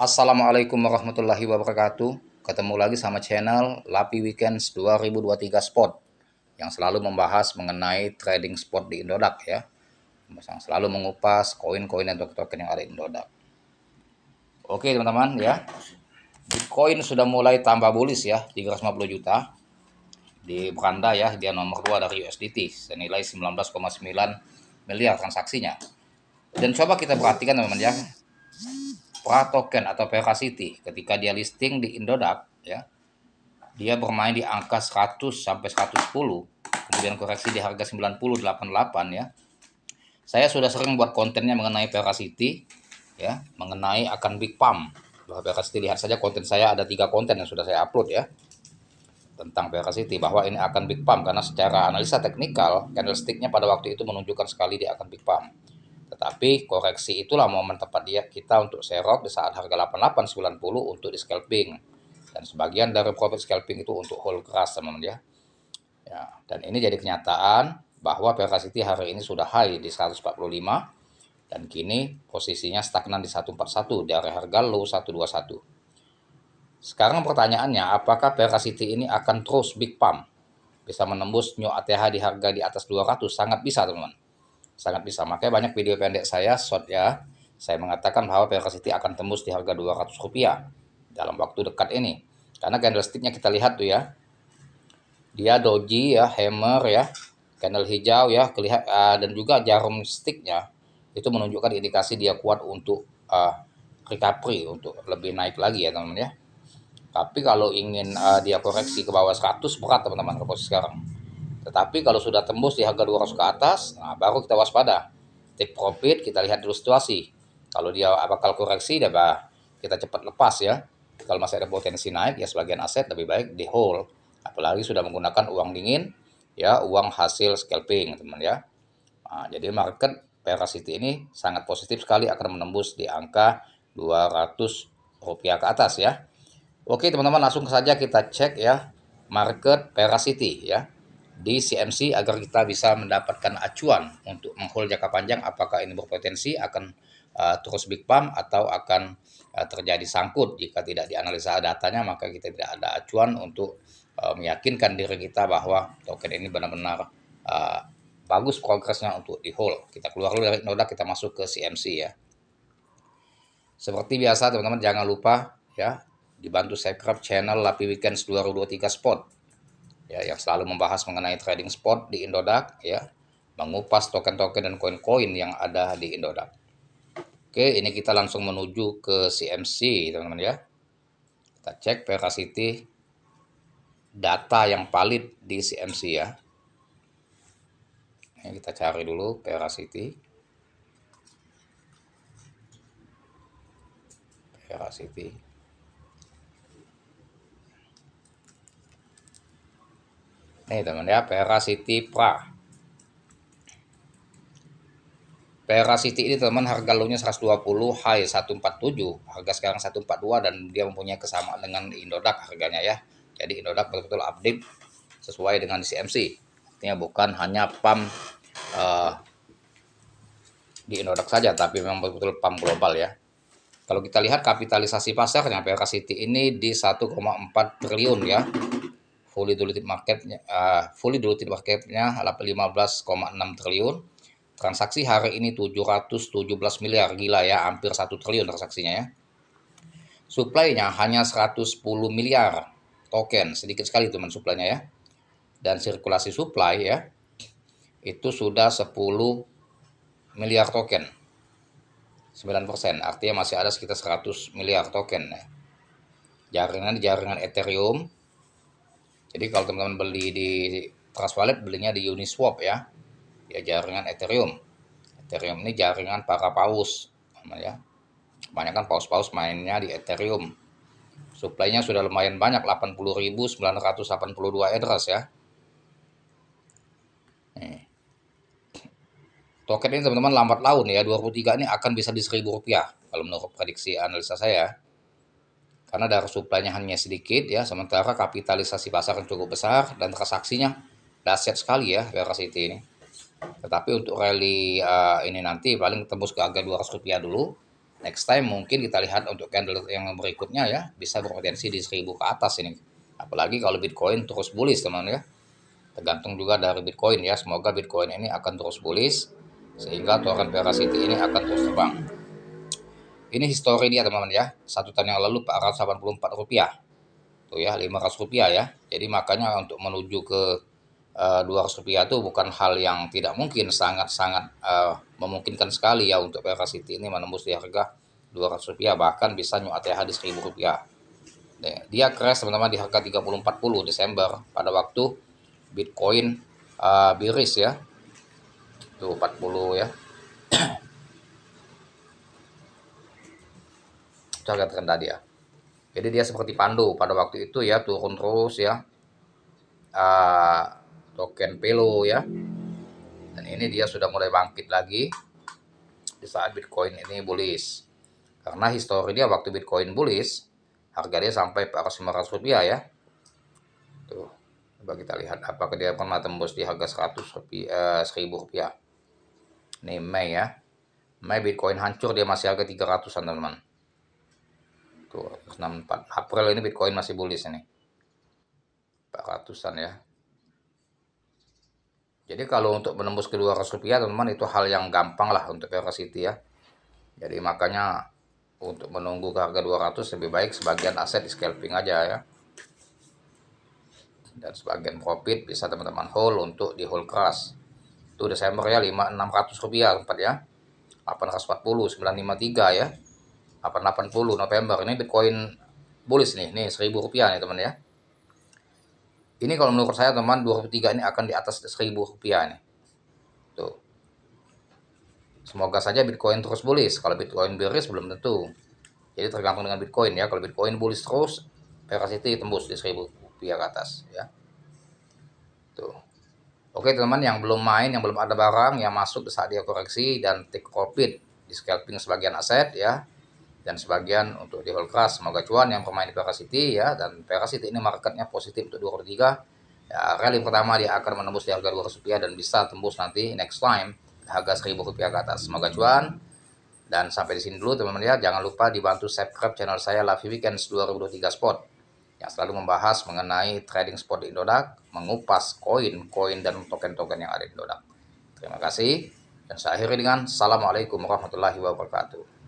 Assalamualaikum warahmatullahi wabarakatuh. Ketemu lagi sama channel Lapi Weekends 2023 Spot yang selalu membahas mengenai trading spot di Indodax ya. Yang selalu mengupas koin-koin dan token-token yang ada di Indodax. Oke, teman-teman ya. Bitcoin sudah mulai tambah bullish ya, 350 juta di beranda ya, dia nomor 2 dari USDT senilai 19,9 miliar transaksinya. Dan coba kita perhatikan teman-teman ya, Praha Token atau PK City ketika dia listing di Indodax ya dia bermain di angka 100 sampai 110 kemudian koreksi di harga 90 ya saya sudah sering buat kontennya mengenai PK City ya mengenai akan Big Pump bahwa PK City lihat saja konten saya ada tiga konten yang sudah saya upload ya tentang PK City bahwa ini akan Big Pump karena secara analisa teknikal candlesticknya pada waktu itu menunjukkan sekali dia akan Big Pump tetapi koreksi itulah momen tepat dia kita untuk serok di saat harga 88.90 untuk di scalping. Dan sebagian dari profit scalping itu untuk hold keras teman ya. ya. Dan ini jadi kenyataan bahwa Perka hari ini sudah high di 145 dan kini posisinya stagnan di 141 dari harga low 121. Sekarang pertanyaannya, apakah Perka ini akan terus big pump? Bisa menembus new ATH di harga di atas 200? Sangat bisa, teman-teman sangat bisa. Makanya banyak video pendek saya short ya, saya mengatakan bahwa Velocity akan tembus di harga 200 rupiah dalam waktu dekat ini. Karena candlesticknya kita lihat tuh ya, dia doji ya, hammer ya, candle hijau ya, kelihat ah, dan juga jarum sticknya itu menunjukkan indikasi dia kuat untuk uh, recovery untuk lebih naik lagi ya teman-teman ya. Tapi kalau ingin uh, dia koreksi ke bawah 100 berat teman-teman ke posisi sekarang. Tetapi kalau sudah tembus di harga 200 ke atas, nah baru kita waspada. Take profit kita lihat dulu situasi. Kalau dia bakal koreksi, dia bah, kita cepat lepas ya. Kalau masih ada potensi naik, ya sebagian aset lebih baik di hold. Apalagi sudah menggunakan uang dingin, ya uang hasil scalping teman ya. Nah, jadi market Peracity ini sangat positif sekali akan menembus di angka 200 rupiah ke atas ya. Oke teman-teman langsung saja kita cek ya market Peracity ya di CMC agar kita bisa mendapatkan acuan untuk menghold jangka panjang apakah ini berpotensi akan uh, terus big pump atau akan uh, terjadi sangkut jika tidak dianalisa datanya maka kita tidak ada acuan untuk uh, meyakinkan diri kita bahwa token ini benar-benar uh, bagus progresnya untuk di hold kita keluar dari noda kita masuk ke CMC ya seperti biasa teman-teman jangan lupa ya dibantu subscribe channel Lapi Weekends 2023 Spot ya yang selalu membahas mengenai trading spot di Indodax ya mengupas token-token dan koin-koin yang ada di Indodax. Oke, ini kita langsung menuju ke CMC, teman-teman ya. Kita cek Veracity data yang valid di CMC ya. Ini kita cari dulu Veracity. Veracity. Nih eh, teman ya, Pera City Pra. Pera City ini teman harga low-nya 120, high 147, harga sekarang 142 dan dia mempunyai kesamaan dengan Indodax harganya ya. Jadi Indodax betul-betul update sesuai dengan CMC. Artinya bukan hanya pam uh, eh, di Indodax saja tapi memang betul-betul pam global ya. Kalau kita lihat kapitalisasi pasarnya Pera City ini di 1,4 triliun ya fully diluted marketnya uh, fully diluted marketnya 15,6 triliun transaksi hari ini 717 miliar gila ya hampir 1 triliun transaksinya ya suplainya hanya 110 miliar token sedikit sekali teman suplainya ya dan sirkulasi supply ya itu sudah 10 miliar token 9% artinya masih ada sekitar 100 miliar token ya jaringan jaringan Ethereum jadi kalau teman-teman beli di Trust Wallet belinya di Uniswap ya. Ya jaringan Ethereum. Ethereum ini jaringan para paus ya. Kebanyakan paus-paus mainnya di Ethereum. Suplainya sudah lumayan banyak 80.982 address ya. Nih. Token ini teman-teman lambat laun ya 23 ini akan bisa di 1000 rupiah kalau menurut prediksi analisa saya karena data suplainya hanya sedikit ya sementara kapitalisasi pasar cukup besar dan transaksinya dahsyat sekali ya City ini tetapi untuk rally uh, ini nanti paling tembus ke harga 200 rupiah dulu next time mungkin kita lihat untuk candle yang berikutnya ya bisa berpotensi di 1000 ke atas ini apalagi kalau Bitcoin terus bullish teman ya tergantung juga dari Bitcoin ya semoga Bitcoin ini akan terus bullish sehingga torrent City ini akan terus terbang ini histori dia teman-teman ya. Satu tahun yang lalu 484 rupiah. Tuh ya 500 rupiah ya. Jadi makanya untuk menuju ke uh, eh, 200 rupiah itu bukan hal yang tidak mungkin. Sangat-sangat uh, memungkinkan sekali ya untuk Perak City ini menembus di harga 200 rupiah. Bahkan bisa nyuatia di 1000 rupiah. Dia crash teman-teman di harga 3040 Desember pada waktu Bitcoin uh, eh, biris ya. Tuh 40 ya saya katakan tadi ya. Jadi dia seperti pandu pada waktu itu ya turun terus ya. Uh, token pelo ya. Dan ini dia sudah mulai bangkit lagi di saat Bitcoin ini bullish. Karena histori dia waktu Bitcoin bullish, harga dia sampai ke arah rupiah ya. Tuh, coba kita lihat apakah dia pernah tembus di harga 100 rupiah, eh, 1000 rupiah. Ini Mei ya. Mei Bitcoin hancur dia masih harga 300-an teman-teman tuh 64 April ini Bitcoin masih bullish ini 400an ya jadi kalau untuk menembus ke 200 rupiah teman-teman itu hal yang gampang lah untuk city ya jadi makanya untuk menunggu ke harga 200 lebih baik sebagian aset di scalping aja ya dan sebagian profit bisa teman-teman hold untuk di hold keras itu Desember ya 5600 rupiah tempat ya 840 953 ya 880 November ini Bitcoin bullish nih nih 1000 rupiah nih teman ya ini kalau menurut saya teman 23 ini akan di atas 1000 rupiah nih tuh semoga saja Bitcoin terus bullish kalau Bitcoin bearish belum tentu jadi tergantung dengan Bitcoin ya kalau Bitcoin bullish terus Veracity tembus di 1000 rupiah ke atas ya tuh Oke teman-teman yang belum main, yang belum ada barang, yang masuk saat dia koreksi dan take profit di scalping sebagian aset ya dan sebagian untuk di Holcross semoga cuan yang bermain di City ya dan City ini marketnya positif untuk 203 ya rally pertama dia akan menembus di harga 200 rupiah dan bisa tembus nanti next time harga 1000 rupiah ke atas semoga cuan dan sampai di sini dulu teman-teman ya jangan lupa dibantu subscribe channel saya Lavi Weekends 2023 Spot yang selalu membahas mengenai trading spot di Indodax mengupas koin koin dan token-token yang ada di Indodax terima kasih dan saya akhiri dengan Assalamualaikum warahmatullahi wabarakatuh